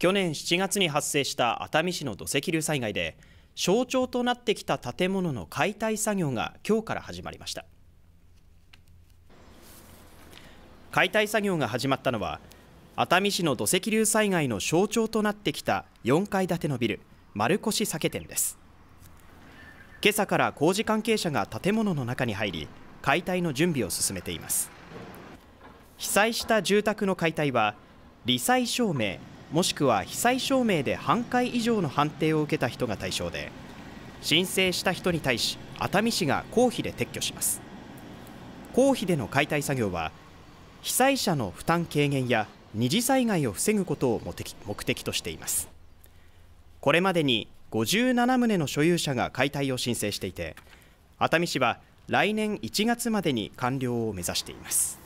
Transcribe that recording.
去年7月に発生した熱海市の土石流災害で象徴となってきた建物の解体作業が今日から始まりました解体作業が始まったのは熱海市の土石流災害の象徴となってきた4階建てのビル丸越酒店です今朝から工事関係者が建物の中に入り解体の準備を進めています被災した住宅の解体は罹災証明もしくは被災証明で半壊以上の判定を受けた人が対象で申請した人に対し熱海市が公費で撤去します公費での解体作業は被災者の負担軽減や二次災害を防ぐことを目的としていますこれまでに57棟の所有者が解体を申請していて熱海市は来年1月までに完了を目指しています